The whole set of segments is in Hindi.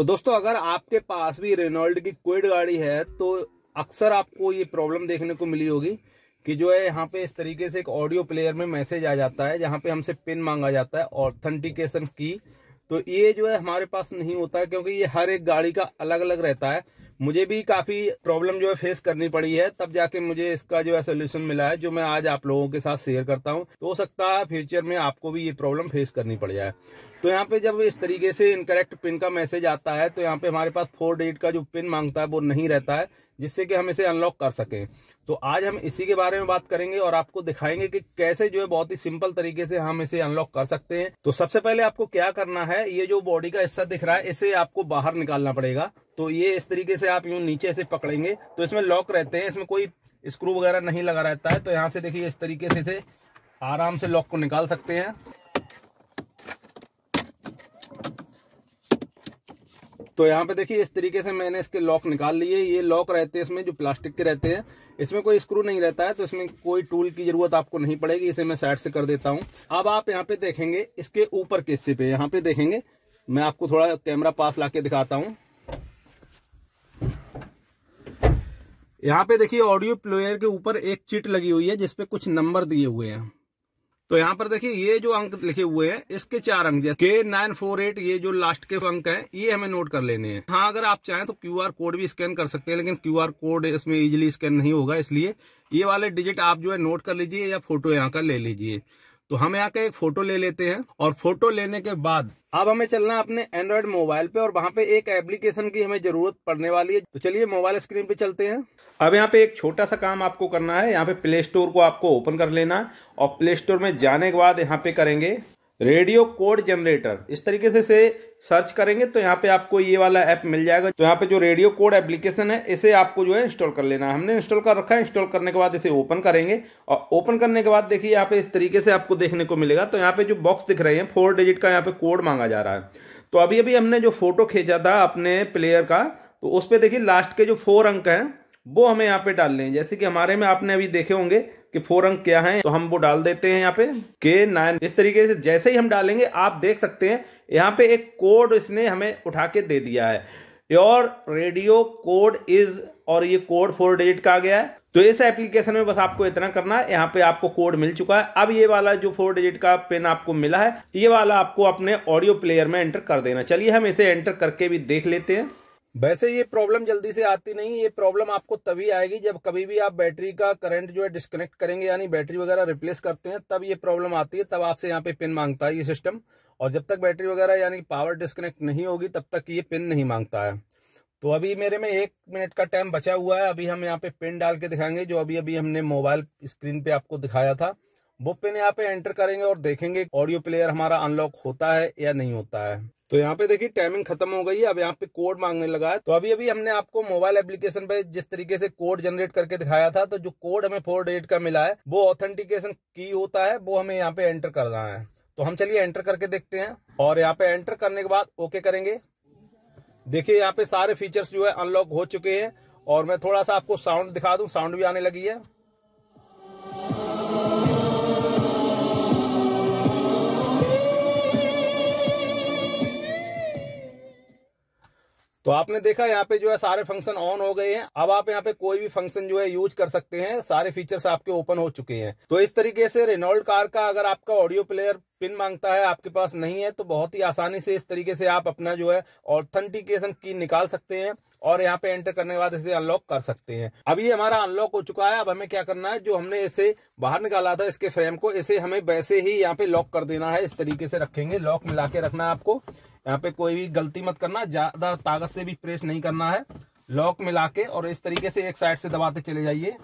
तो दोस्तों अगर आपके पास भी रेनॉल्ड की क्विड गाड़ी है तो अक्सर आपको ये प्रॉब्लम देखने को मिली होगी कि जो है यहाँ पे इस तरीके से एक ऑडियो प्लेयर में मैसेज आ जाता है जहाँ पे हमसे पिन मांगा जाता है ऑथेंटिकेशन की तो ये जो है हमारे पास नहीं होता है क्योंकि ये हर एक गाड़ी का अलग अलग रहता है मुझे भी काफी प्रॉब्लम जो है फेस करनी पड़ी है तब जाके मुझे इसका जो है सोल्यूशन मिला है जो मैं आज आप लोगों के साथ शेयर करता हूँ तो हो सकता है फ्यूचर में आपको भी ये प्रॉब्लम फेस करनी पड़ जाए तो यहाँ पे जब इस तरीके से इनकरेक्ट पिन का मैसेज आता है तो यहाँ पे हमारे पास फोर डिजिट का जो पिन मांगता है वो नहीं रहता है जिससे कि हम इसे अनलॉक कर सकें तो आज हम इसी के बारे में बात करेंगे और आपको दिखाएंगे कि कैसे जो है बहुत ही सिंपल तरीके से हम इसे अनलॉक कर सकते हैं तो सबसे पहले आपको क्या करना है ये जो बॉडी का हिस्सा दिख रहा है इसे आपको बाहर निकालना पड़ेगा तो ये इस तरीके से आप यूं नीचे से पकड़ेंगे तो इसमें लॉक रहते हैं इसमें कोई स्क्रू वगैरह नहीं लगा रहता है तो यहाँ से देखिए इस तरीके से इसे आराम से लॉक को निकाल सकते हैं तो यहाँ पे देखिए इस तरीके से मैंने इसके लॉक निकाल लिए ये लॉक रहते हैं इसमें जो प्लास्टिक के रहते हैं इसमें कोई स्क्रू नहीं रहता है तो इसमें कोई टूल की जरूरत आपको नहीं पड़ेगी इसे मैं साइड से कर देता हूँ अब आप यहाँ पे देखेंगे इसके ऊपर के हिस्से पे यहाँ पे देखेंगे मैं आपको थोड़ा कैमरा पास ला दिखाता हूँ यहाँ पे देखिए ऑडियो प्लेयर के ऊपर एक चिट लगी हुई है जिसपे कुछ नंबर दिए हुए हैं तो यहाँ पर देखिए ये जो अंक लिखे हुए हैं इसके चार अंक जैसे के नाइन फोर एट ये जो लास्ट के अंक हैं ये हमें नोट कर लेने हैं हाँ अगर आप चाहें तो क्यूआर कोड भी स्कैन कर सकते हैं लेकिन क्यूआर कोड इसमें इजिली स्कैन नहीं होगा इसलिए ये वाले डिजिट आप जो है नोट कर लीजिए या फोटो यहाँ का ले लीजिए तो हम यहाँ का एक फोटो ले लेते हैं और फोटो लेने के बाद अब हमें चलना है अपने एंड्रॉइड मोबाइल पे और वहाँ पे एक एप्लीकेशन की हमें जरूरत पड़ने वाली है तो चलिए मोबाइल स्क्रीन पे चलते हैं अब यहाँ पे एक छोटा सा काम आपको करना है यहाँ पे प्ले स्टोर को आपको ओपन कर लेना और प्ले स्टोर में जाने के बाद यहाँ पे करेंगे रेडियो कोड जनरेटर इस तरीके से से सर्च करेंगे तो यहाँ पे आपको ये वाला ऐप मिल जाएगा तो यहाँ पे जो रेडियो कोड एप्लीकेशन है इसे आपको जो है इंस्टॉल कर लेना है हमने इंस्टॉल कर रखा है इंस्टॉल करने के बाद इसे ओपन करेंगे और ओपन करने के बाद देखिए यहाँ पे इस तरीके से आपको देखने को मिलेगा तो यहाँ पे जो बॉक्स दिख रहे हैं फोर डिजिट का यहाँ पे कोड मांगा जा रहा है तो अभी अभी हमने जो फोटो खींचा था अपने प्लेयर का तो उस पर देखिए लास्ट के जो फोर अंक हैं वो हमें यहाँ पे डालने हैं जैसे कि हमारे में आपने अभी देखे होंगे कि फोर अंक क्या है तो हम वो डाल देते हैं यहाँ पे के नाइन इस तरीके से जैसे ही हम डालेंगे आप देख सकते हैं यहाँ पे एक कोड इसने हमें उठा के दे दिया है योर रेडियो कोड इज और ये कोड फोर डिजिट का आ गया है तो इस एप्लीकेशन में बस आपको इतना करना है यहाँ पे आपको कोड मिल चुका है अब ये वाला जो फोर डिजिट का पिन आपको मिला है ये वाला आपको अपने ऑडियो प्लेयर में एंटर कर देना चलिए हम इसे एंटर करके भी देख लेते हैं वैसे ये प्रॉब्लम जल्दी से आती नहीं ये प्रॉब्लम आपको तभी आएगी जब कभी भी आप बैटरी का करंट जो है डिस्कनेक्ट करेंगे यानी बैटरी वगैरह रिप्लेस करते हैं तब ये प्रॉब्लम आती है तब आपसे यहाँ पे पिन मांगता है ये सिस्टम और जब तक बैटरी वगैरह यानी पावर डिस्कनेक्ट नहीं होगी तब तक ये पिन नहीं मांगता है तो अभी मेरे में एक मिनट का टाइम बचा हुआ है अभी हम यहाँ पे पिन डाल के दिखाएंगे जो अभी अभी हमने मोबाइल स्क्रीन पे आपको दिखाया था बुक पिन यहाँ पे एंटर करेंगे और देखेंगे ऑडियो प्लेयर हमारा अनलॉक होता है या नहीं होता है तो यहाँ पे देखिए टाइमिंग खत्म हो गई है अब यहाँ पे कोड मांगने लगा है तो अभी अभी हमने आपको मोबाइल एप्लीकेशन पे जिस तरीके से कोड जनरेट करके दिखाया था तो जो कोड हमें फोर डेट का मिला है वो ऑथेंटिकेशन की होता है वो हमें यहाँ पे एंटर करना है तो हम चलिए एंटर करके देखते हैं और यहाँ पे एंटर करने के बाद ओके करेंगे देखिये यहाँ पे सारे फीचर्स जो है अनलॉक हो चुके हैं और मैं थोड़ा सा आपको साउंड दिखा दू साउंड भी आने लगी है तो आपने देखा यहाँ पे जो है सारे फंक्शन ऑन हो गए हैं अब आप यहाँ पे कोई भी फंक्शन जो है यूज कर सकते हैं सारे फीचर्स आपके ओपन हो चुके हैं तो इस तरीके से रेनॉल्ड कार का अगर आपका ऑडियो प्लेयर पिन मांगता है आपके पास नहीं है तो बहुत ही आसानी से इस तरीके से आप अपना जो है ऑथेंटिकेशन की निकाल सकते हैं और यहाँ पे एंटर करने के बाद इसे अनलॉक कर सकते हैं अभी ये हमारा अनलॉक हो चुका है अब हमें क्या करना है जो हमने इसे बाहर निकाला था इसके फ्रेम को इसे हमें वैसे ही यहाँ पे लॉक कर देना है इस तरीके से रखेंगे लॉक मिला के रखना है आपको यहाँ पे कोई भी गलती मत करना ज्यादा ताकत से भी प्रेस नहीं करना है लॉक मिला के और इस तरीके से एक साइड से दबाते चले जाइए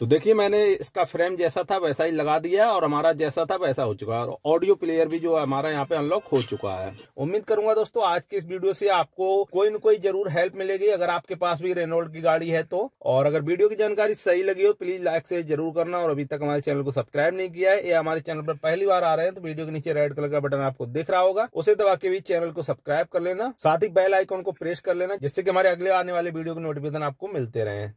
तो देखिए मैंने इसका फ्रेम जैसा था वैसा ही लगा दिया और हमारा जैसा था वैसा हो चुका है और ऑडियो प्लेयर भी जो हमारा यहाँ पे अनलॉक हो चुका है उम्मीद करूंगा दोस्तों आज के इस वीडियो से आपको कोई न कोई जरूर हेल्प मिलेगी अगर आपके पास भी रेनोल्ड की गाड़ी है तो और अगर वीडियो की जानकारी सही लगी हो प्लीज लाइक से जरूर करना और अभी तक हमारे चैनल को सब्सक्राइब नहीं किया है या हमारे चैनल पर पहली बार आ रहे हैं तो वीडियो के नीचे रेड कलर का बटन आपको दिख रहा होगा उसे दबा के भी चैनल को सब्सक्राइब कर लेना साथ ही बेल आइकॉन को प्रेस कर लेना जिससे कि हमारे अगले आने वाले वीडियो के नोटिफिकेशन आपको मिलते रहे